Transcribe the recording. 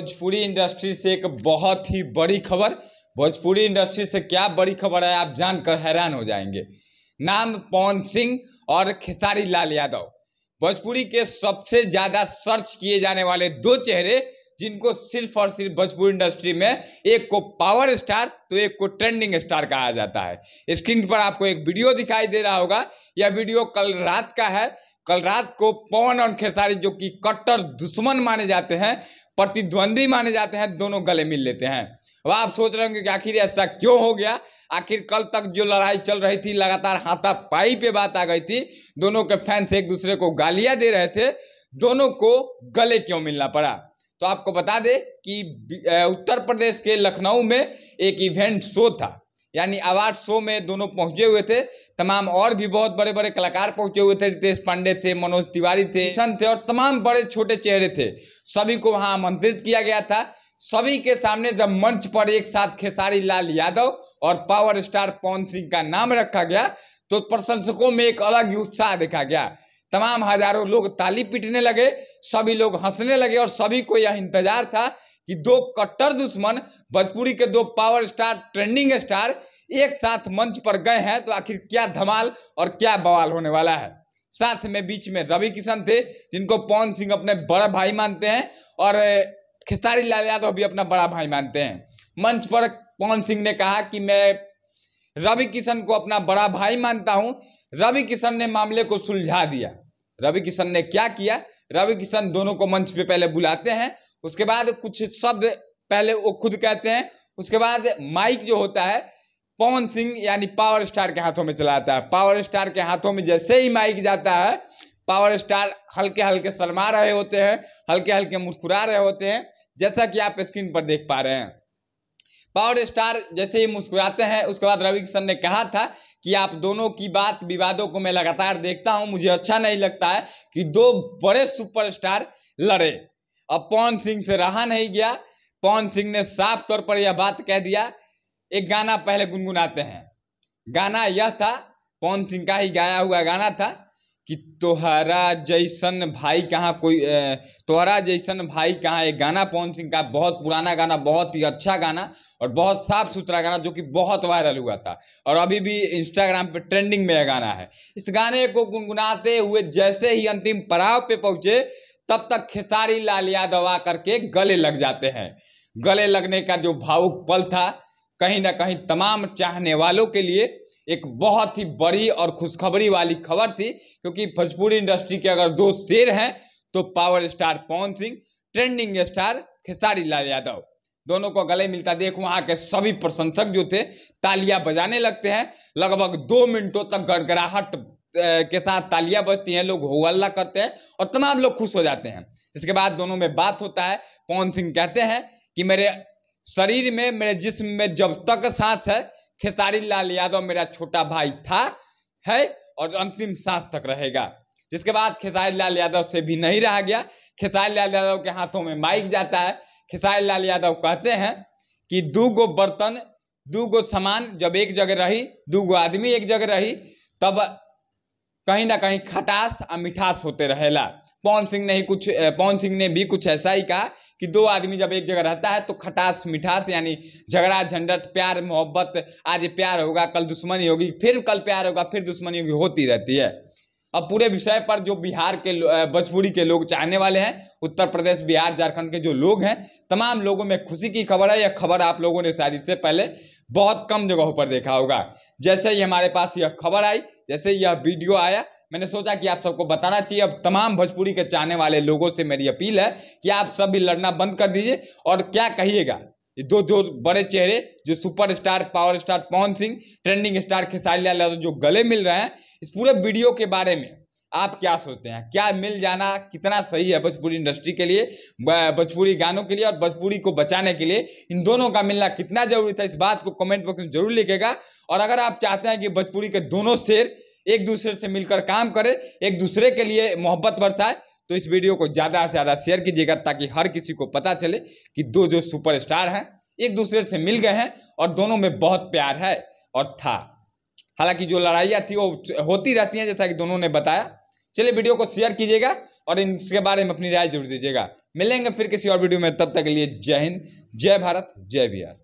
Bhojpuri industry से एक बहुत ही बड़ी खबर भोजपुरी इंडस्ट्री से क्या बड़ी खबर है आप जानकर हैरान हो जाएंगे नाम पवन सिंह और खेसारी लाल यादव भोजपुरी के सबसे ज़्यादा सर्च किए जाने वाले दो चेहरे जिनको सिर्फ और सिर्फ भोजपुरी इंडस्ट्री में एक को पावर स्टार तो एक को ट्रेंडिंग स्टार कहा जाता है स्क्रीन पर आपको एक वीडियो दिखाई दे रहा होगा यह वीडियो कल रात का है कल रात को पवन और खेसारी जो कि कट्टर दुश्मन माने जाते हैं प्रतिद्वंदी माने जाते हैं दोनों गले मिल लेते हैं अब आप सोच रहे होंगे कि आखिर ऐसा क्यों हो गया आखिर कल तक जो लड़ाई चल रही थी लगातार हाथापाई पे बात आ गई थी दोनों के फैंस एक दूसरे को गालियां दे रहे थे दोनों को गले क्यों मिलना पड़ा तो आपको बता दें कि उत्तर प्रदेश के लखनऊ में एक इवेंट शो था यानी अवार्ड शो में दोनों पहुंचे हुए थे तमाम और भी बहुत बड़े बड़े कलाकार पहुंचे हुए थे रितेश पांडे थे मनोज तिवारी थे किशन थे और तमाम बड़े छोटे चेहरे थे सभी को वहां आमंत्रित किया गया था सभी के सामने जब मंच पर एक साथ खेसारी लाल यादव और पावर स्टार पवन सिंह का नाम रखा गया तो प्रशंसकों में एक अलग ही उत्साह देखा गया तमाम हजारों लोग ताली पीटने लगे सभी लोग हंसने लगे और सभी को यह इंतजार था कि दो कट्टर दुश्मन भोजपुरी के दो पावर स्टार ट्रेंडिंग स्टार एक साथ मंच पर गए हैं तो आखिर क्या धमाल और क्या बवाल होने वाला है साथ में बीच में रवि किशन थे जिनको पवन सिंह अपने बड़ा भाई मानते हैं और खेसारी लाल यादव भी अपना बड़ा भाई मानते हैं मंच पर पवन सिंह ने कहा कि मैं रवि किशन को अपना बड़ा भाई मानता हूं रवि किशन ने मामले को सुलझा दिया रवि किशन ने क्या किया रवि किशन दोनों को मंच पे पहले बुलाते हैं उसके बाद कुछ शब्द पहले वो खुद कहते हैं उसके बाद माइक जो होता है पवन सिंह यानी पावर स्टार के हाथों में चलाता है पावर स्टार के हाथों में जैसे ही माइक जाता है पावर स्टार हल्के हल्के शर्मा रहे होते हैं हल्के हल्के मुस्कुरा रहे होते हैं जैसा कि आप स्क्रीन पर देख पा रहे हैं पावर स्टार जैसे ही मुस्कुराते हैं उसके बाद रवि किशन ने कहा था कि आप दोनों की बात विवादों को मैं लगातार देखता हूं मुझे अच्छा नहीं लगता है कि दो बड़े सुपरस्टार लड़े अब पवन सिंह से रहा नहीं गया पवन सिंह ने साफ तौर पर यह बात कह दिया एक गाना पहले गुनगुनाते हैं गाना यह था पवन सिंह का ही गाया हुआ गाना था कि तोहरा जैसन भाई कहाँ कोई तोहरा जैसन भाई कहाँ एक गाना पवन सिंह का बहुत पुराना गाना बहुत ही अच्छा गाना और बहुत साफ सुथरा गाना जो कि बहुत वायरल हुआ था और अभी भी इंस्टाग्राम पे ट्रेंडिंग में यह गाना है इस गाने को गुनगुनाते हुए जैसे ही अंतिम पड़ाव पे पहुंचे तब तक खेसारी लाल यादव आकर के गले लग जाते हैं गले लगने का जो भावुक पल था कहीं ना कहीं तमाम चाहने वालों के लिए एक बहुत ही बड़ी और खुशखबरी वाली खबर थी क्योंकि भोजपुरी इंडस्ट्री के अगर दो शेर हैं तो power star Pawan Singh trending star Khesari Lal Yadav दोनों को गले मिलता देख वहाँ के सभी प्रशंसक जो थे तालियां बजाने लगते हैं लगभग दो मिनटों तक गड़गड़ाहट के साथ तालियां बजती हैं लोग हो हल्ला करते हैं और तमाम लोग खुश हो जाते हैं जिसके बाद दोनों में बात होता है पवन सिंह कहते हैं कि मेरे शरीर में मेरे जिस्म में जब तक सांस है खेसारी लाल यादव मेरा छोटा भाई था है और अंतिम सांस तक रहेगा जिसके बाद खेसारी लाल यादव से भी नहीं रहा गया खेसारी लाल यादव के हाथों में माइक जाता है खेसारी लाल यादव कहते हैं कि दू गो बर्तन दू गो सामान जब एक जगह रही दू गो आदमी एक जगह रही तब कहीं ना कहीं खटास और मिठास होते रहेला पवन सिंह ने ही कुछ पवन सिंह ने भी कुछ ऐसा ही कहा कि दो आदमी जब एक जगह रहता है तो खटास मिठास यानी झगड़ा झंझट प्यार मोहब्बत आज प्यार होगा कल दुश्मनी होगी फिर कल प्यार होगा फिर दुश्मनी होगी होती रहती है अब पूरे विषय पर जो बिहार के भोजपुरी के लोग चाहने वाले हैं उत्तर प्रदेश बिहार झारखंड के जो लोग हैं तमाम लोगों में खुशी की खबर है यह खबर आप लोगों ने शायद इससे पहले बहुत कम जगहों पर देखा होगा जैसे ही हमारे पास यह खबर आई जैसे यह वीडियो आया मैंने सोचा कि आप सबको बताना चाहिए अब तमाम भोजपुरी के चाहने वाले लोगों से मेरी अपील है कि आप सब भी लड़ना बंद कर दीजिए और क्या कहिएगा दो जो बड़े चेहरे जो super star power star Pawan Singh trending star Khesari Lal Yadav जो गले मिल रहे हैं इस पूरे वीडियो के बारे में आप क्या सोचते हैं क्या मिल जाना कितना सही है भोजपुरी इंडस्ट्री के लिए भोजपुरी गानों के लिए और भोजपुरी को बचाने के लिए इन दोनों का मिलना कितना जरूरी था इस बात को कमेंट बॉक्स में जरूर लिखेगा और अगर आप चाहते हैं कि भोजपुरी के दोनों शेर एक दूसरे से मिलकर काम करें एक दूसरे के लिए मोहब्बत बरसाए तो इस वीडियो को ज़्यादा से ज़्यादा शेयर कीजिएगा ताकि हर किसी को पता चले कि दो जो सुपर हैं एक दूसरे से मिल गए हैं और दोनों में बहुत प्यार है और था हालांकि जो लड़ाइयाँ थी वो होती रहती हैं जैसा कि दोनों ने बताया चलिए वीडियो को शेयर कीजिएगा और इसके बारे में अपनी राय जरूर दीजिएगा मिलेंगे फिर किसी और वीडियो में तब तक के लिए जय हिंद जय भारत जय बिहार